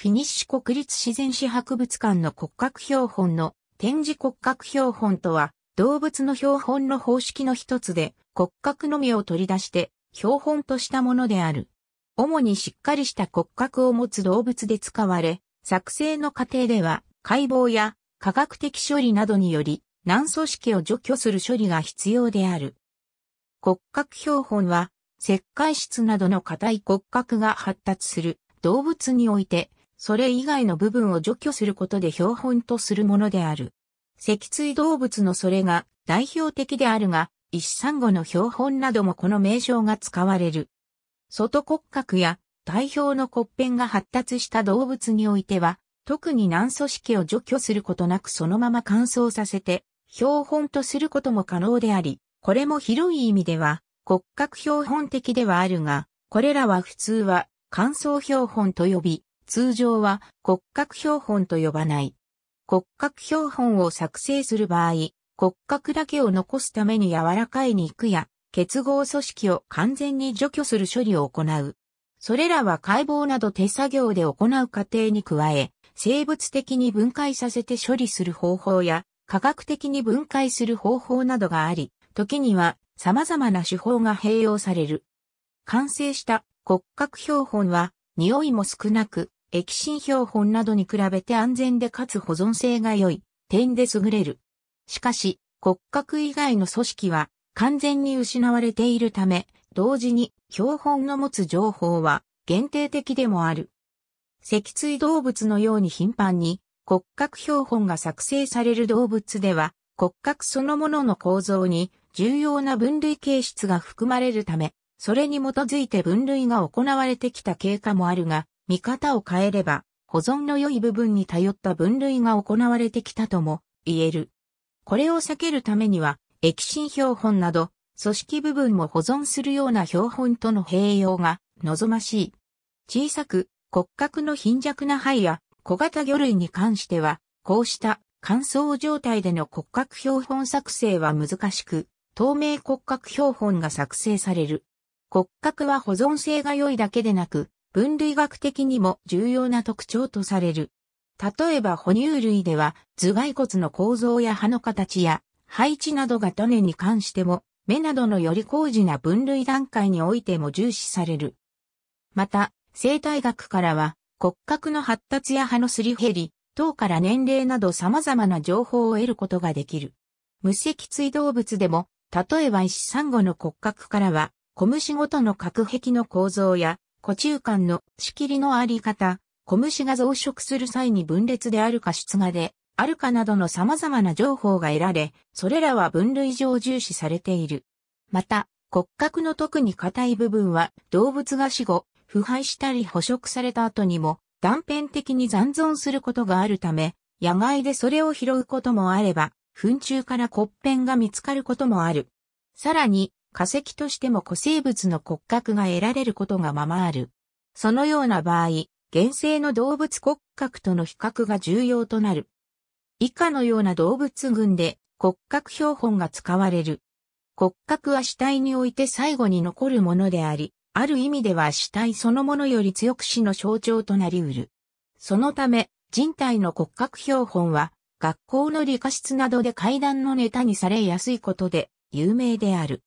フィニッシュ国立自然史博物館の骨格標本の展示骨格標本とは、動物の標本の方式の一つで、骨格のみを取り出して標本としたものである。主にしっかりした骨格を持つ動物で使われ、作成の過程では解剖や科学的処理などにより軟組織を除去する処理が必要である。骨格標本は石灰質などの硬い骨格が発達する動物においてそれ以外の部分を除去することで標本とするものである。脊椎動物のそれが代表的であるが、一産後の標本などもこの名称が使われる。外骨格や代表の骨片が発達した動物においては、特に軟組織を除去することなくそのまま乾燥させて、標本とすることも可能であり、これも広い意味では骨格標本的ではあるが、これらは普通は乾燥標本と呼び、通常は骨格標本と呼ばない。骨格標本を作成する場合、骨格だけを残すために柔らかい肉や結合組織を完全に除去する処理を行う。それらは解剖など手作業で行う過程に加え、生物的に分解させて処理する方法や、科学的に分解する方法などがあり、時には様々な手法が併用される。完成した骨格標本は、匂いも少なく、液芯標本などに比べて安全でかつ保存性が良い点で優れる。しかし、骨格以外の組織は完全に失われているため、同時に標本の持つ情報は限定的でもある。脊椎動物のように頻繁に骨格標本が作成される動物では骨格そのものの構造に重要な分類形質が含まれるため、それに基づいて分類が行われてきた経過もあるが、見方を変えれば、保存の良い部分に頼った分類が行われてきたとも言える。これを避けるためには、液心標本など、組織部分も保存するような標本との併用が望ましい。小さく骨格の貧弱な肺や小型魚類に関しては、こうした乾燥状態での骨格標本作成は難しく、透明骨格標本が作成される。骨格は保存性が良いだけでなく、分類学的にも重要な特徴とされる。例えば哺乳類では頭蓋骨の構造や歯の形や配置などが種に関しても目などのより高次な分類段階においても重視される。また、生態学からは骨格の発達や歯のすり減り、等から年齢など様々な情報を得ることができる。無脊椎動物でも、例えば石サンゴの骨格からは、小虫ごとの核壁の構造や古中間の仕切りのあり方、小虫が増殖する際に分裂であるか出芽で、あるかなどの様々な情報が得られ、それらは分類上重視されている。また、骨格の特に硬い部分は動物が死後、腐敗したり捕食された後にも断片的に残存することがあるため、野外でそれを拾うこともあれば、糞中から骨片が見つかることもある。さらに、化石としても古生物の骨格が得られることがままある。そのような場合、原生の動物骨格との比較が重要となる。以下のような動物群で骨格標本が使われる。骨格は死体において最後に残るものであり、ある意味では死体そのものより強く死の象徴となり得る。そのため、人体の骨格標本は、学校の理科室などで階段のネタにされやすいことで、有名である。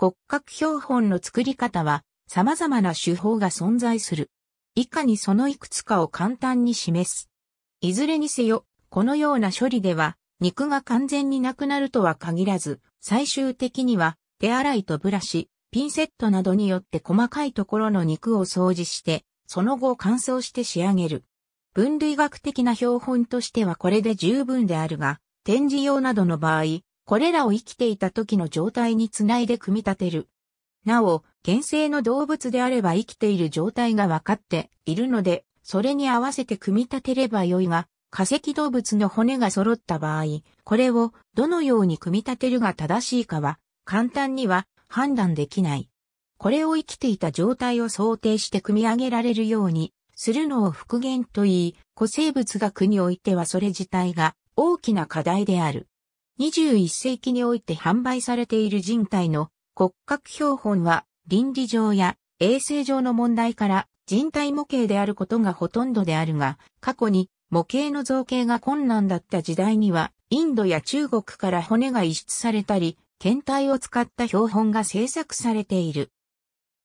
骨格標本の作り方は様々な手法が存在する。以下にそのいくつかを簡単に示す。いずれにせよ、このような処理では肉が完全になくなるとは限らず、最終的には手洗いとブラシ、ピンセットなどによって細かいところの肉を掃除して、その後乾燥して仕上げる。分類学的な標本としてはこれで十分であるが、展示用などの場合、これらを生きていた時の状態につないで組み立てる。なお、現生の動物であれば生きている状態が分かっているので、それに合わせて組み立てればよいが、化石動物の骨が揃った場合、これをどのように組み立てるが正しいかは、簡単には判断できない。これを生きていた状態を想定して組み上げられるようにするのを復元といい、古生物学においてはそれ自体が大きな課題である。21世紀において販売されている人体の骨格標本は倫理上や衛生上の問題から人体模型であることがほとんどであるが、過去に模型の造形が困難だった時代には、インドや中国から骨が移出されたり、検体を使った標本が制作されている。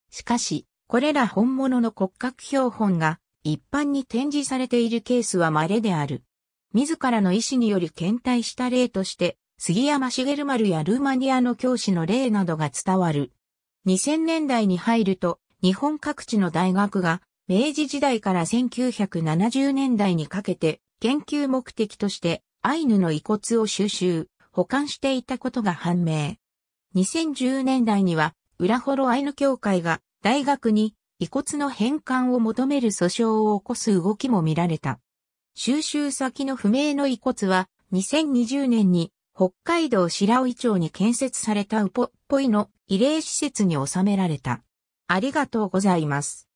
しかし、これら本物の骨格標本が一般に展示されているケースは稀である。自らの意思により検体した例として杉山茂丸やルーマニアの教師の例などが伝わる。2000年代に入ると、日本各地の大学が、明治時代から1970年代にかけて、研究目的として、アイヌの遺骨を収集、保管していたことが判明。2010年代には、裏幌アイヌ協会が、大学に、遺骨の返還を求める訴訟を起こす動きも見られた。収集先の不明の遺骨は、2020年に北海道白老町に建設されたウポっぽいの慰霊施設に収められた。ありがとうございます。